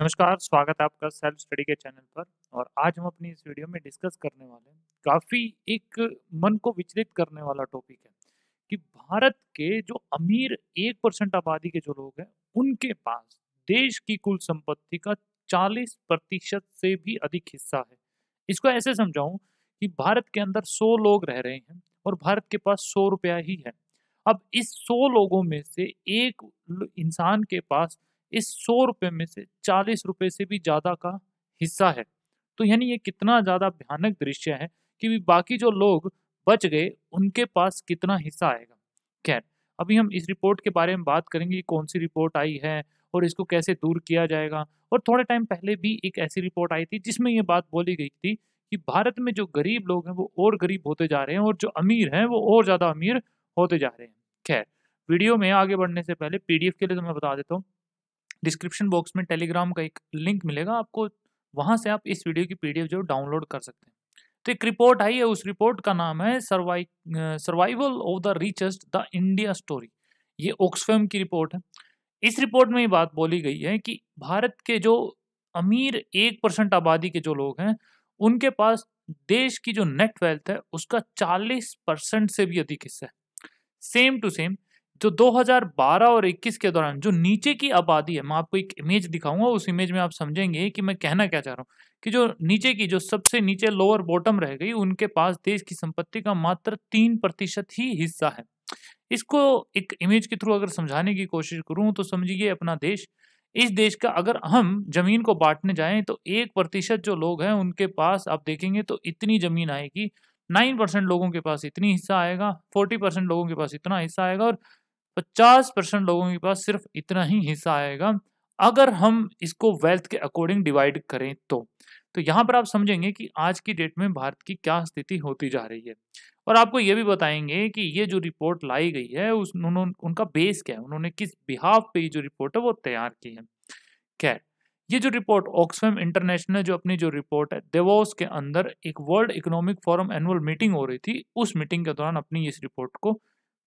नमस्कार स्वागत है आपका सेल्फ स्टडी के चैनल पर और आज हम अपनी इस वीडियो में डिस्कस करने वाले हैं काफ़ी एक मन को विचलित करने वाला टॉपिक है कि भारत के जो अमीर एक परसेंट आबादी के जो लोग हैं उनके पास देश की कुल संपत्ति का चालीस प्रतिशत से भी अधिक हिस्सा है इसको ऐसे समझाऊं कि भारत के अंदर सौ लोग रह रहे हैं और भारत के पास सौ रुपया ही है अब इस सौ लोगों में से एक इंसान के पास इस सौ रुपये में से चालीस रुपये से भी ज़्यादा का हिस्सा है तो यानी ये कितना ज़्यादा भयानक दृश्य है कि बाकी जो लोग बच गए उनके पास कितना हिस्सा आएगा खैर अभी हम इस रिपोर्ट के बारे में बात करेंगे कौन सी रिपोर्ट आई है और इसको कैसे दूर किया जाएगा और थोड़े टाइम पहले भी एक ऐसी रिपोर्ट आई थी जिसमें ये बात बोली गई थी कि भारत में जो गरीब लोग हैं वो और गरीब होते जा रहे हैं और जो अमीर हैं वो और ज़्यादा अमीर होते जा रहे हैं खैर वीडियो में आगे बढ़ने से पहले पीडीएफ के लिए तो मैं बता देता हूँ डिस्क्रिप्शन बॉक्स में टेलीग्राम का एक लिंक मिलेगा आपको वहाँ से आप इस वीडियो की पीडीएफ जो डाउनलोड कर सकते हैं तो एक रिपोर्ट आई है उस रिपोर्ट का नाम है सर्वाइ survival of the richest the India story ये ऑक्सफेम की रिपोर्ट है इस रिपोर्ट में ये बात बोली गई है कि भारत के जो अमीर एक परसेंट आबादी के जो लोग हैं उनके पास देश की जो नेट वेल्थ है उसका चालीस परसेंट से भी अधिक हिस्सा है सेम टू सेम जो 2012 और 21 के दौरान जो नीचे की आबादी है मैं आपको एक इमेज दिखाऊंगा उस इमेज में आप समझेंगे कि मैं कहना क्या चाह रहा हूँ कि जो नीचे की जो सबसे नीचे लोअर बॉटम रह गई उनके पास देश की संपत्ति का मात्र तीन प्रतिशत ही हिस्सा है इसको एक इमेज के थ्रू अगर समझाने की कोशिश करूँ तो समझिए अपना देश इस देश का अगर हम जमीन को बांटने जाए तो एक प्रतिशत जो लोग हैं उनके पास आप देखेंगे तो इतनी जमीन आएगी नाइन परसेंट लोगों के पास इतनी हिस्सा आएगा फोर्टी परसेंट लोगों के पास इतना हिस्सा आएगा और पचास परसेंट लोगों के पास सिर्फ इतना ही हिस्सा आएगा अगर हम इसको वेल्थ के अकॉर्डिंग डिवाइड करें तो तो यहाँ पर आप समझेंगे कि आज की डेट में भारत की क्या स्थिति होती जा रही है और आपको ये भी बताएंगे कि ये जो रिपोर्ट लाई गई है उस उन्होंने उनका बेस क्या है उन्होंने किस बिहाफ पे जो रिपोर्ट है वो तैयार की है खैर ये जो रिपोर्ट ऑक्सफेम इंटरनेशनल जो अपनी जो रिपोर्ट है देवोस के अंदर एक world economic forum annual meeting हो रही थी उस मीटिंग के दौरान अपनी इस रिपोर्ट को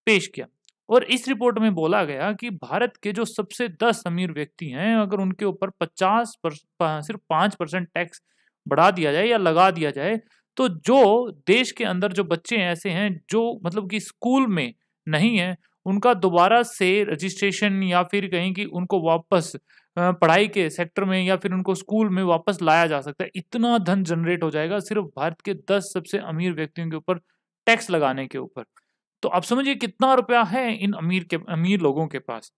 पेश किया और इस रिपोर्ट में बोला गया कि भारत के जो सबसे दस अमीर व्यक्ति हैं अगर उनके ऊपर पचास सिर्फ पाँच परसेंट टैक्स बढ़ा दिया जाए या लगा दिया जाए तो जो देश के अंदर जो बच्चे ऐसे हैं जो मतलब कि स्कूल में नहीं हैं उनका दोबारा से रजिस्ट्रेशन या फिर कहीं कि उनको वापस पढ़ाई के सेक्टर में या फिर उनको स्कूल में वापस लाया जा सकता है इतना धन जनरेट हो जाएगा सिर्फ भारत के दस सबसे अमीर व्यक्तियों के ऊपर टैक्स लगाने के ऊपर तो आप समझिए कितना रुपया है इन अमीर के अमीर लोगों के पास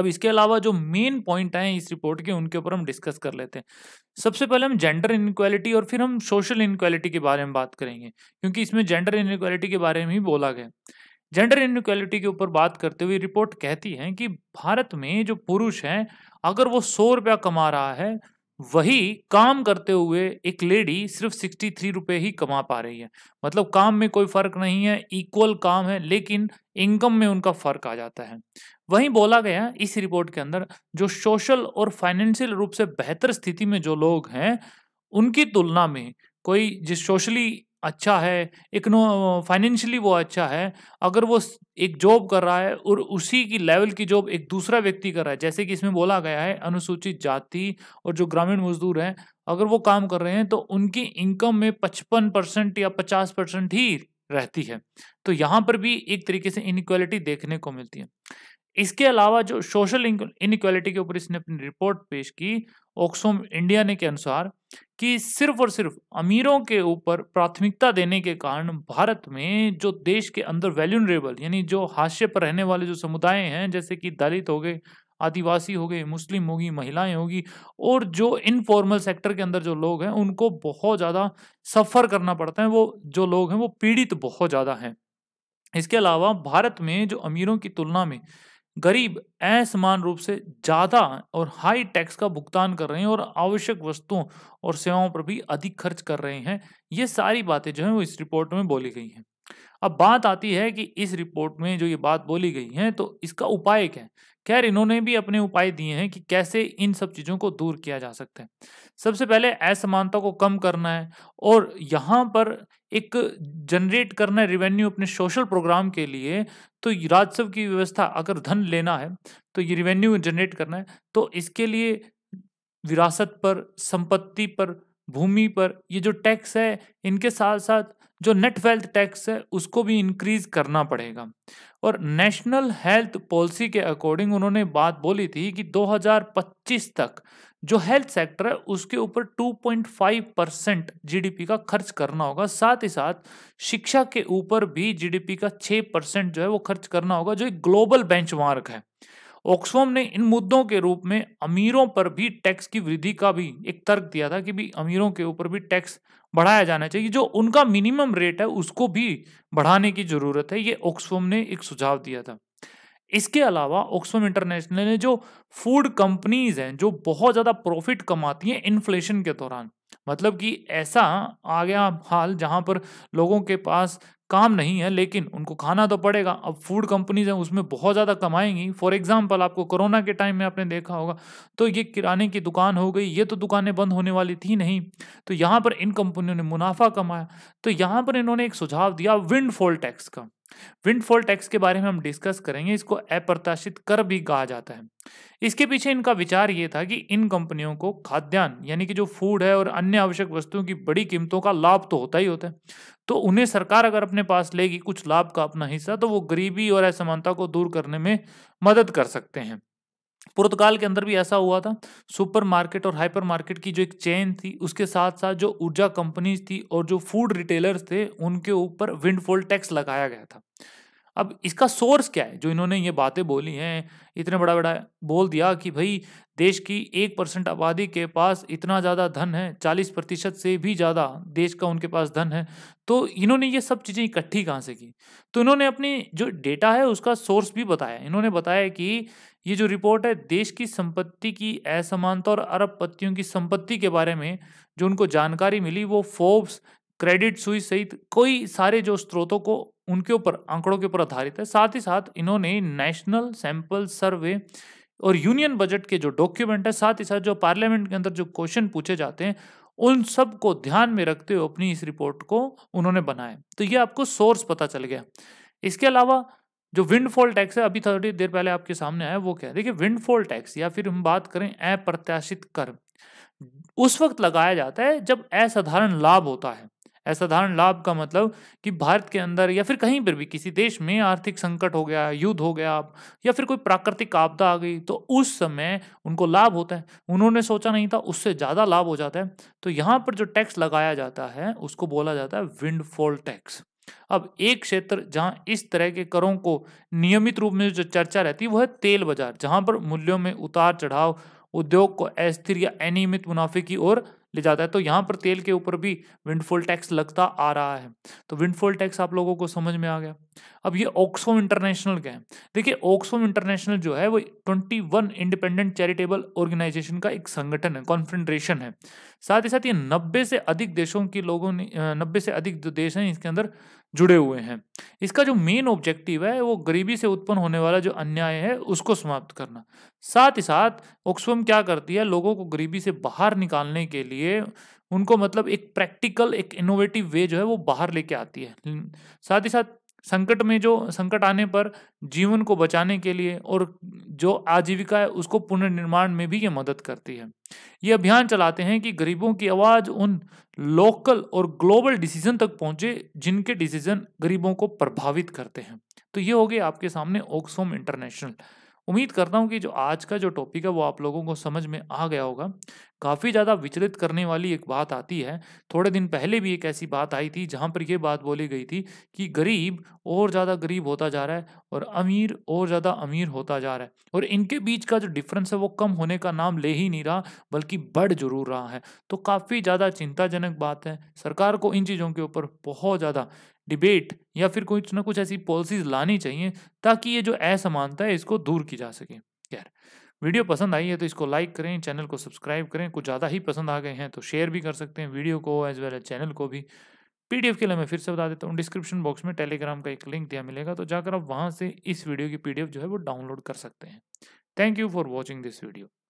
अब इसके अलावा जो मेन पॉइंट हैं इस रिपोर्ट के उनके ऊपर हम डिस्कस कर लेते हैं सबसे पहले हम जेंडर इनक्वालिटी और फिर हम सोशल इनक्वालिटी के बारे में बात करेंगे क्योंकि इसमें जेंडर इनक्वालिटी के बारे में ही बोला गया जेंडर इनक्वालिटी के ऊपर बात करते हुए रिपोर्ट कहती है कि भारत में जो पुरुष हैं अगर वो सौ रुपया कमा रहा है वही काम करते हुए एक लेडी सिर्फ सिक्सटी थ्री रुपये ही कमा पा रही है मतलब काम में कोई फर्क नहीं है इक्वल काम है लेकिन इनकम में उनका फर्क आ जाता है वहीं बोला गया इस रिपोर्ट के अंदर जो सोशल और फाइनेंशियल रूप से बेहतर स्थिति में जो लोग हैं उनकी तुलना में कोई जिस सोशली अच्छा है इकनो फाइनेंशियली वो अच्छा है अगर वो एक जॉब कर रहा है और उसी की लेवल की जॉब एक दूसरा व्यक्ति कर रहा है जैसे कि इसमें बोला गया है अनुसूचित जाति और जो ग्रामीण मजदूर हैं अगर वो काम कर रहे हैं तो उनकी इनकम में पचपन परसेंट या पचास परसेंट ही रहती है तो यहाँ पर भी एक तरीके से इनक्वालिटी देखने को मिलती है इसके अलावा जो सोशल इनक्वालिटी के ऊपर इसने अपनी रिपोर्ट पेश की ऑक्सोम इंडिया ने के अनुसार कि सिर्फ और सिर्फ अमीरों के ऊपर प्राथमिकता देने के कारण भारत में जो देश के अंदर वैल्यूनरेबल यानी जो हाशिए पर रहने वाले जो समुदाय हैं जैसे कि दलित हो गए आदिवासी हो गए मुस्लिम होगी महिलाएं होगी और जो इनफॉर्मल सेक्टर के अंदर जो लोग हैं उनको बहुत ज़्यादा सफ़र करना पड़ता है वो जो लोग हैं वो पीड़ित बहुत ज़्यादा हैं इसके अलावा भारत में जो अमीरों की तुलना में गरीब असमान रूप से ज़्यादा और हाई टैक्स का भुगतान कर रहे हैं और आवश्यक वस्तुओं और सेवाओं पर भी अधिक खर्च कर रहे हैं ये सारी बातें जो है वो इस रिपोर्ट में बोली गई हैं अब बात आती है कि इस रिपोर्ट में जो ये बात बोली गई है तो इसका उपाय क्या है खैर इन्होंने भी अपने उपाय दिए हैं कि कैसे इन सब चीज़ों को दूर किया जा सकता है सबसे पहले असमानता को कम करना है और यहाँ पर एक जनरेट करना है रिवेन्यू अपने सोशल प्रोग्राम के लिए तो राजस्व की व्यवस्था अगर धन लेना है तो ये रिवेन्यू जनरेट करना है तो इसके लिए विरासत पर संपत्ति पर भूमि पर ये जो टैक्स है इनके साथ साथ जो नेट वेल्थ टैक्स है उसको भी इंक्रीज करना पड़ेगा और नेशनल हेल्थ पॉलिसी के अकॉर्डिंग उन्होंने बात बोली थी कि 2025 तक जो हेल्थ सेक्टर है उसके ऊपर 2.5 परसेंट जीडीपी का खर्च करना होगा साथ ही साथ शिक्षा के ऊपर भी जीडीपी का 6 परसेंट जो है वो खर्च करना होगा जो एक ग्लोबल बेंचमार्क है ऑक्सफॉर्म ने इन मुद्दों के रूप में अमीरों पर भी टैक्स की वृद्धि का भी एक तर्क दिया था कि भी अमीरों के ऊपर भी टैक्स बढ़ाया जाना चाहिए जो उनका मिनिमम रेट है उसको भी बढ़ाने की ज़रूरत है ये ऑक्सफॉर्म ने एक सुझाव दिया था इसके अलावा ऑक्सफर्म इंटरनेशनल ने जो फूड कंपनीज हैं जो बहुत ज़्यादा प्रॉफिट कमाती हैं इन्फ्लेशन के दौरान मतलब कि ऐसा आ गया हाल जहाँ पर लोगों के पास काम नहीं है लेकिन उनको खाना तो पड़ेगा अब फूड कंपनीज हैं उसमें बहुत ज़्यादा कमाएंगी फॉर एग्जाम्पल आपको कोरोना के टाइम में आपने देखा होगा तो ये किराने की दुकान हो गई ये तो दुकानें बंद होने वाली थी नहीं तो यहाँ पर इन कंपनियों ने मुनाफा कमाया तो यहाँ पर इन्होंने एक सुझाव दिया विंडफॉल टैक्स का विंडफॉल टैक्स के बारे में हम डिस्कस करेंगे इसको अप्रत्याशित कर भी कहा जाता है इसके पीछे इनका विचार ये था कि इन कंपनियों को खाद्यान्न यानी कि जो फूड है और अन्य आवश्यक वस्तुओं की बड़ी कीमतों का लाभ तो होता ही होता है तो उन्हें सरकार अगर अपने पास लेगी कुछ लाभ का अपना हिस्सा तो वो गरीबी और असमानता को दूर करने में मदद कर सकते हैं पुर्तगाल के अंदर भी ऐसा हुआ था सुपरमार्केट और हाइपरमार्केट की जो एक चेन थी उसके साथ साथ जो ऊर्जा कंपनीज थी और जो फूड रिटेलर्स थे उनके ऊपर विंडफॉल टैक्स लगाया गया था अब इसका सोर्स क्या है जो इन्होंने ये बातें बोली हैं इतने बड़ा बड़ा बोल दिया कि भाई देश की एक परसेंट आबादी के पास इतना ज़्यादा धन है चालीस प्रतिशत से भी ज़्यादा देश का उनके पास धन है तो इन्होंने ये सब चीज़ें इकट्ठी कहाँ से की तो इन्होंने अपनी जो डेटा है उसका सोर्स भी बताया इन्होंने बताया कि ये जो रिपोर्ट है देश की संपत्ति की असमानता और अरब पत्तियों की संपत्ति के बारे में जो उनको जानकारी मिली वो फोर्ब्स क्रेडिट सुई सहित कोई सारे जो स्रोतों को उनके ऊपर आंकड़ों के ऊपर आधारित है साथ ही साथ इन्होंने नेशनल सैंपल सर्वे और यूनियन बजट के जो डॉक्यूमेंट है साथ ही साथ जो पार्लियामेंट के अंदर जो क्वेश्चन पूछे जाते हैं उन सब को ध्यान में रखते हुए अपनी इस रिपोर्ट को उन्होंने बनाया तो ये आपको सोर्स पता चल गया इसके अलावा जो विंडफॉल टैक्स है अभी थोड़ी देर पहले आपके सामने आया वो क्या है देखिए विंडफॉल टैक्स या फिर हम बात करें अप्रत्याशित कर उस वक्त लगाया जाता है जब असाधारण लाभ होता है असाधारण लाभ का मतलब कि भारत के अंदर या फिर कहीं पर भी किसी देश में आर्थिक संकट हो गया युद्ध हो गया या फिर कोई प्राकृतिक आपदा आ गई तो उस समय उनको लाभ होता है उन्होंने सोचा नहीं था उससे ज़्यादा लाभ हो जाता है तो यहाँ पर जो टैक्स लगाया जाता है उसको बोला जाता है विंडफॉल टैक्स अब एक क्षेत्र जहां इस तरह के करों को नियमित रूप में जो चर्चा रहती है वह है तेल बाजार जहां पर मूल्यों में उतार चढ़ाव उद्योग को अस्थिर या अनियमित मुनाफे की ओर ले जाता है तो यहाँ पर तेल के ऊपर भी विंडफॉल टैक्स लगता आ रहा है तो विंडफॉल टैक्स आप लोगों को समझ में आ गया अब ये ऑक्सफोम इंटरनेशनल क्या है देखिए ऑक्सफोम इंटरनेशनल जो है वो 21 इंडिपेंडेंट चैरिटेबल ऑर्गेनाइजेशन का एक संगठन है कॉन्फेडरेशन है साथ ही साथ ये 90 से अधिक देशों के लोगों ने 90 से अधिक जो देश हैं इसके अंदर जुड़े हुए हैं इसका जो मेन ऑब्जेक्टिव है वो गरीबी से उत्पन्न होने वाला जो अन्याय है उसको समाप्त करना साथ ही साथ ऑक्सफम क्या करती है लोगों को गरीबी से बाहर निकालने के लिए उनको मतलब एक प्रैक्टिकल एक इनोवेटिव वे जो है वो बाहर लेके आती है साथ ही साथ संकट में जो संकट आने पर जीवन को बचाने के लिए और जो आजीविका है उसको पुनर्निर्माण में भी ये मदद करती है ये अभियान चलाते हैं कि गरीबों की आवाज़ उन लोकल और ग्लोबल डिसीजन तक पहुंचे जिनके डिसीजन गरीबों को प्रभावित करते हैं तो ये हो गए आपके सामने ऑक्सफोम इंटरनेशनल उम्मीद करता हूँ कि जो आज का जो टॉपिक है वो आप लोगों को समझ में आ गया होगा काफ़ी ज़्यादा विचलित करने वाली एक बात आती है थोड़े दिन पहले भी एक ऐसी बात आई थी जहाँ पर ये बात बोली गई थी कि गरीब और ज़्यादा गरीब होता जा रहा है और अमीर और ज़्यादा अमीर होता जा रहा है और इनके बीच का जो डिफरेंस है वो कम होने का नाम ले ही नहीं रहा बल्कि बढ़ जरूर रहा है तो काफ़ी ज़्यादा चिंताजनक बात है सरकार को इन चीज़ों के ऊपर बहुत ज़्यादा डिबेट या फिर कुछ ना कुछ ऐसी पॉलिसीज लानी चाहिए ताकि ये जो असमानता है इसको दूर की जा सके यार वीडियो पसंद आई है तो इसको लाइक करें चैनल को सब्सक्राइब करें कुछ ज़्यादा ही पसंद आ गए हैं तो शेयर भी कर सकते हैं वीडियो को एज वेल एज चैनल को भी पीडीएफ के लिए मैं फिर से बता देता हूँ डिस्क्रिप्शन बॉक्स में टेलीग्राम का एक लिंक दिया मिलेगा तो जाकर आप वहाँ से इस वीडियो की पीडीएफ जो है वो डाउनलोड कर सकते हैं thank you for watching this video